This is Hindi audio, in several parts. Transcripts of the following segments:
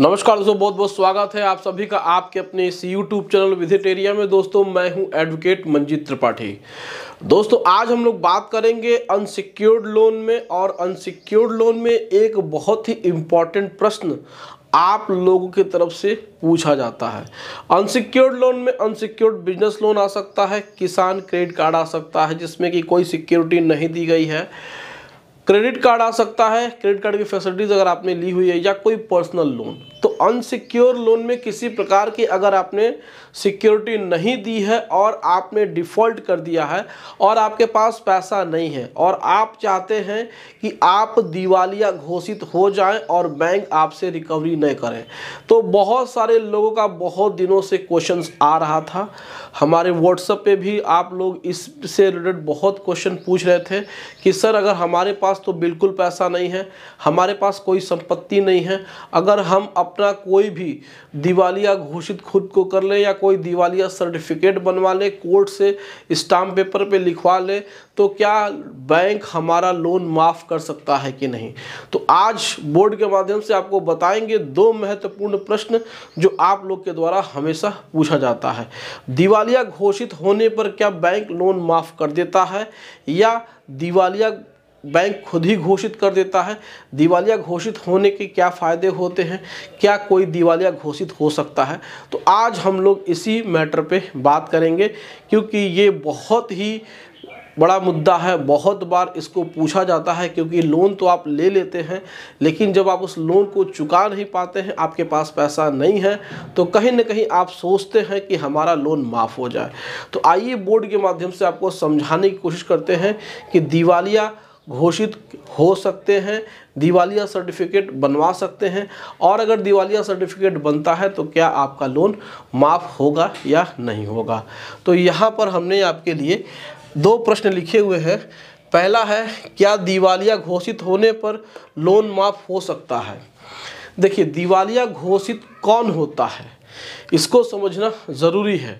नमस्कार दोस्तों बहुत बहुत स्वागत है आप सभी का आपके अपने इस यूट्यूब चैनल विजिट एरिया में दोस्तों मैं हूं एडवोकेट मंजीत त्रिपाठी दोस्तों आज हम लोग बात करेंगे अनसिक्योर्ड लोन में और अनसिक्योर्ड लोन में एक बहुत ही इम्पॉर्टेंट प्रश्न आप लोगों की तरफ से पूछा जाता है अनसिक्योर्ड लोन में अनसिक्योर्ड बिजनेस लोन आ सकता है किसान क्रेडिट कार्ड आ सकता है जिसमें कि कोई सिक्योरिटी नहीं दी गई है क्रेडिट कार्ड आ सकता है क्रेडिट कार्ड की फैसिलिटीज अगर आपने ली हुई है या कोई पर्सनल लोन तो अनसिक्योर लोन में किसी प्रकार की अगर आपने सिक्योरिटी नहीं दी है और आपने डिफ़ॉल्ट कर दिया है और आपके पास पैसा नहीं है और आप चाहते हैं कि आप दिवालिया घोषित हो जाएं और बैंक आपसे रिकवरी न करें तो बहुत सारे लोगों का बहुत दिनों से क्वेश्चन आ रहा था हमारे व्हाट्सअप पे भी आप लोग इससे रिलेटेड बहुत क्वेश्चन पूछ रहे थे कि सर अगर हमारे पास तो बिल्कुल पैसा नहीं है हमारे पास कोई संपत्ति नहीं है अगर हम अपना कोई भी दिवालिया घोषित खुद को कर लें या कोई दिवालिया सर्टिफिकेट बनवा लें कोर्ट से स्टाम्प पेपर पे लिखवा लें तो क्या बैंक हमारा लोन माफ़ कर सकता है कि नहीं तो आज बोर्ड के माध्यम से आपको बताएंगे दो महत्वपूर्ण प्रश्न जो आप लोग के द्वारा हमेशा पूछा जाता है दिवाली दिवालिया घोषित होने पर क्या बैंक लोन माफ़ कर देता है या दिवालिया बैंक खुद ही घोषित कर देता है दिवालिया घोषित होने के क्या फ़ायदे होते हैं क्या कोई दिवालिया घोषित हो सकता है तो आज हम लोग इसी मैटर पे बात करेंगे क्योंकि ये बहुत ही बड़ा मुद्दा है बहुत बार इसको पूछा जाता है क्योंकि लोन तो आप ले लेते हैं लेकिन जब आप उस लोन को चुका नहीं पाते हैं आपके पास पैसा नहीं है तो कहीं ना कहीं आप सोचते हैं कि हमारा लोन माफ़ हो जाए तो आइए बोर्ड के माध्यम से आपको समझाने की कोशिश करते हैं कि दिवालिया घोषित हो सकते हैं दिवालिया सर्टिफिकेट बनवा सकते हैं और अगर दिवालिया सर्टिफिकेट बनता है तो क्या आपका लोन माफ़ होगा या नहीं होगा तो यहाँ पर हमने आपके लिए दो प्रश्न लिखे हुए हैं पहला है क्या दिवालिया घोषित होने पर लोन माफ़ हो सकता है देखिए दिवालिया घोषित कौन होता है इसको समझना ज़रूरी है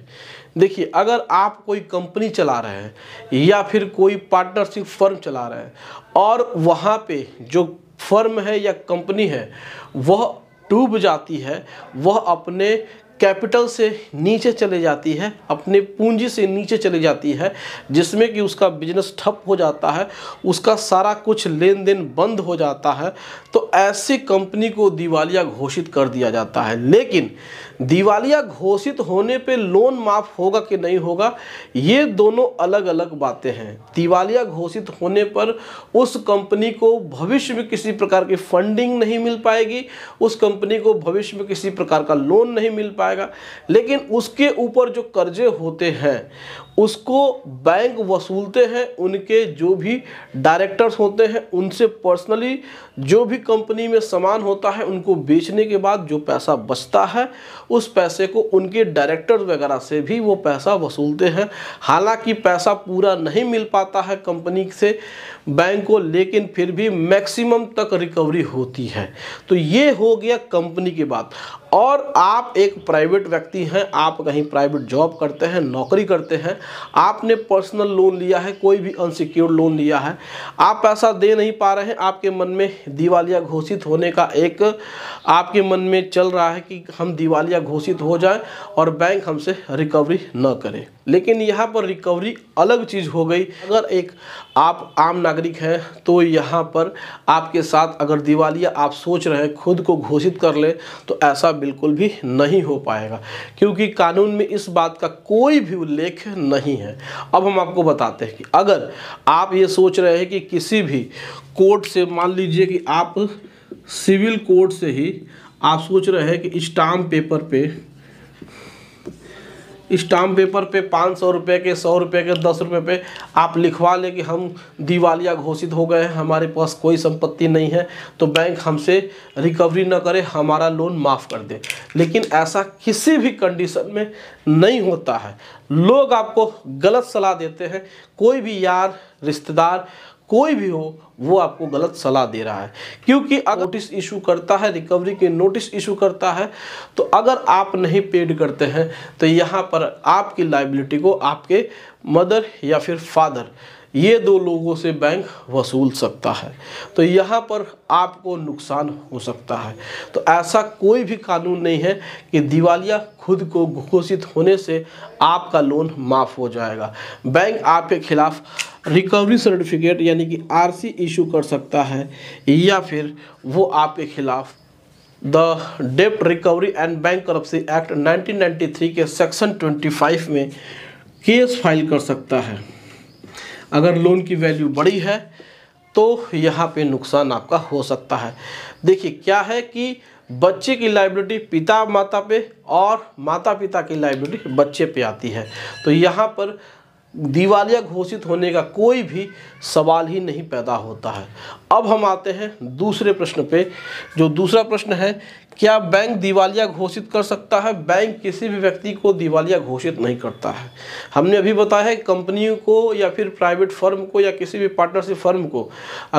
देखिए अगर आप कोई कंपनी चला रहे हैं या फिर कोई पार्टनरशिप फर्म चला रहे हैं और वहाँ पे जो फर्म है या कंपनी है वह डूब जाती है वह अपने कैपिटल से नीचे चले जाती है अपने पूंजी से नीचे चली जाती है जिसमें कि उसका बिजनेस ठप हो जाता है उसका सारा कुछ लेन देन बंद हो जाता है तो ऐसी कंपनी को दिवालिया घोषित कर दिया जाता है लेकिन दिवालिया घोषित होने पे लोन माफ़ होगा कि नहीं होगा ये दोनों अलग अलग बातें हैं दिवालिया घोषित होने पर उस कंपनी को भविष्य में किसी प्रकार की फंडिंग नहीं मिल पाएगी उस कंपनी को भविष्य में किसी प्रकार का लोन नहीं मिल पाएगा पाएगा लेकिन उसके ऊपर जो कर्जे होते हैं उसको बैंक वसूलते हैं उनके जो भी डायरेक्टर्स होते हैं उनसे पर्सनली जो भी कंपनी में सामान होता है उनको बेचने के बाद जो पैसा बचता है उस पैसे को उनके डायरेक्टर्स वगैरह से भी वो पैसा वसूलते हैं हालांकि पैसा पूरा नहीं मिल पाता है कंपनी से बैंक को लेकिन फिर भी मैक्सिमम तक रिकवरी होती है तो ये हो गया कंपनी की बात और आप एक प्राइवेट व्यक्ति हैं आप कहीं प्राइवेट जॉब करते हैं नौकरी करते हैं आपने पर्सनल लोन लिया है कोई भी अनसिक्योर्ड लोन लिया है आप पैसा दे नहीं पा रहे हैं आपके मन में दिवालिया घोषित होने का एक आपके मन में चल रहा है कि हम दिवालिया घोषित हो जाएं और बैंक हमसे रिकवरी न करें लेकिन यहाँ पर रिकवरी अलग चीज़ हो गई अगर एक आप आम नागरिक हैं तो यहाँ पर आपके साथ अगर दिवालिया आप सोच रहे हैं खुद को घोषित कर लें तो ऐसा बिल्कुल भी नहीं हो पाएगा क्योंकि कानून में इस बात का कोई भी उल्लेख नहीं है अब हम आपको बताते हैं कि अगर आप ये सोच रहे हैं कि किसी भी कोर्ट से मान लीजिए कि आप सिविल कोर्ट से ही आप सोच रहे हैं कि स्टाम्प पेपर पे स्टाम्प पेपर पे पाँच सौ रुपये के सौ रुपये के दस रुपये पे आप लिखवा लें कि हम दिवालिया घोषित हो गए हैं हमारे पास कोई संपत्ति नहीं है तो बैंक हमसे रिकवरी ना करे हमारा लोन माफ़ कर दे लेकिन ऐसा किसी भी कंडीशन में नहीं होता है लोग आपको गलत सलाह देते हैं कोई भी यार रिश्तेदार कोई भी हो वो आपको गलत सलाह दे रहा है क्योंकि अगर नोटिस इशू करता है रिकवरी के नोटिस इशू करता है तो अगर आप नहीं पेड करते हैं तो यहाँ पर आपकी लाइबिलिटी को आपके मदर या फिर फादर ये दो लोगों से बैंक वसूल सकता है तो यहाँ पर आपको नुकसान हो सकता है तो ऐसा कोई भी कानून नहीं है कि दिवालिया खुद को घोषित होने से आपका लोन माफ़ हो जाएगा बैंक आपके खिलाफ़ रिकवरी सर्टिफिकेट यानी कि आरसी इशू कर सकता है या फिर वो आपके खिलाफ़ द डेप्ट recovery and bankruptcy act 1993 के सेक्शन 25 में केस फाइल कर सकता है अगर लोन की वैल्यू बड़ी है तो यहाँ पे नुकसान आपका हो सकता है देखिए क्या है कि बच्चे की लाइबिलिटी पिता माता पे और माता पिता की लाइबिलिटी बच्चे पे आती है तो यहाँ पर दिवालिया घोषित होने का कोई भी सवाल ही नहीं पैदा होता है अब हम आते हैं दूसरे प्रश्न पे जो दूसरा प्रश्न है क्या बैंक दिवालिया घोषित कर सकता है बैंक किसी भी व्यक्ति को दिवालिया घोषित नहीं करता है हमने अभी बताया है कंपनियों को या फिर प्राइवेट फर्म को या किसी भी पार्टनरशिप फर्म को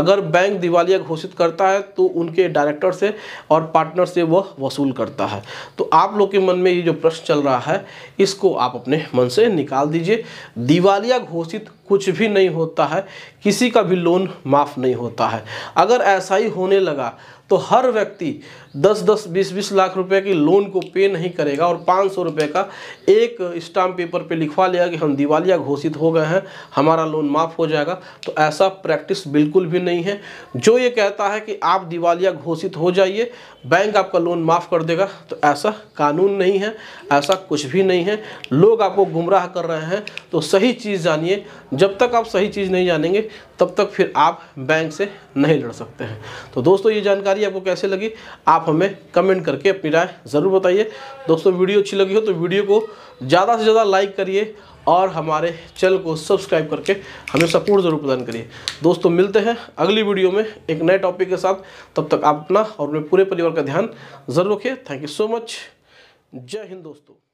अगर बैंक दिवालिया घोषित करता है तो उनके डायरेक्टर से और पार्टनर से वह वसूल करता है तो आप लोग के मन में ये जो प्रश्न चल रहा है इसको आप अपने मन से निकाल दीजिए दिवा दिवालिया घोषित कुछ भी नहीं होता है किसी का भी लोन माफ़ नहीं होता है अगर ऐसा ही होने लगा तो हर व्यक्ति 10 10 20 20 लाख रुपए की लोन को पे नहीं करेगा और पाँच सौ रुपये का एक स्टाम्प पेपर पे लिखवा लिया कि हम दिवालिया घोषित हो गए हैं हमारा लोन माफ़ हो जाएगा तो ऐसा प्रैक्टिस बिल्कुल भी नहीं है जो ये कहता है कि आप दिवालिया घोषित हो जाइए बैंक आपका लोन माफ़ कर देगा तो ऐसा कानून नहीं है ऐसा कुछ भी नहीं है लोग आपको गुमराह कर रहे हैं तो सही चीज़ जानिए जब तक आप सही चीज़ नहीं जानेंगे तब तक फिर आप बैंक से नहीं लड़ सकते हैं तो दोस्तों ये जानकारी आपको कैसे लगी आप हमें कमेंट करके अपनी राय ज़रूर बताइए दोस्तों वीडियो अच्छी लगी हो तो वीडियो को ज़्यादा से ज़्यादा लाइक करिए और हमारे चैनल को सब्सक्राइब करके हमें सपोर्ट ज़रूर प्रदान करिए दोस्तों मिलते हैं अगली वीडियो में एक नए टॉपिक के साथ तब तक आप अपना और अपने पूरे परिवार का ध्यान जरूर रखिए थैंक यू सो मच जय हिंद दोस्तों